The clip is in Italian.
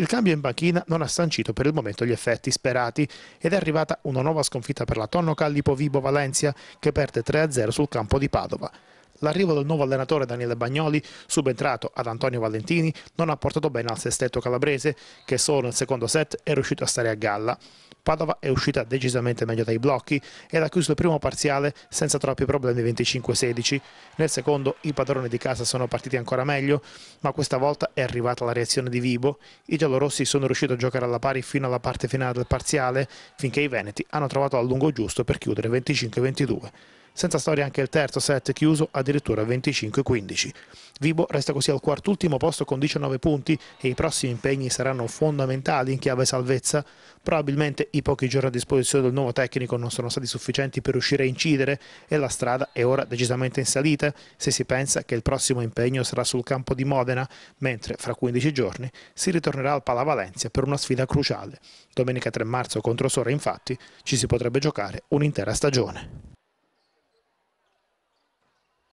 Il cambio in banchina non ha sancito per il momento gli effetti sperati ed è arrivata una nuova sconfitta per la Tonno Callipo Vibo Valencia che perde 3-0 sul campo di Padova. L'arrivo del nuovo allenatore Daniele Bagnoli, subentrato ad Antonio Valentini, non ha portato bene al sestetto calabrese, che solo nel secondo set è riuscito a stare a galla. Padova è uscita decisamente meglio dai blocchi ed ha chiuso il primo parziale senza troppi problemi 25-16. Nel secondo i padroni di casa sono partiti ancora meglio, ma questa volta è arrivata la reazione di Vibo. I giallorossi sono riusciti a giocare alla pari fino alla parte finale del parziale, finché i veneti hanno trovato al lungo giusto per chiudere 25-22. Senza storia anche il terzo set chiuso addirittura 25-15. Vibo resta così al quartultimo posto con 19 punti e i prossimi impegni saranno fondamentali in chiave salvezza. Probabilmente i pochi giorni a disposizione del nuovo tecnico non sono stati sufficienti per riuscire a incidere e la strada è ora decisamente in salita se si pensa che il prossimo impegno sarà sul campo di Modena, mentre fra 15 giorni si ritornerà al Pala Valencia per una sfida cruciale. Domenica 3 marzo contro Sora infatti ci si potrebbe giocare un'intera stagione.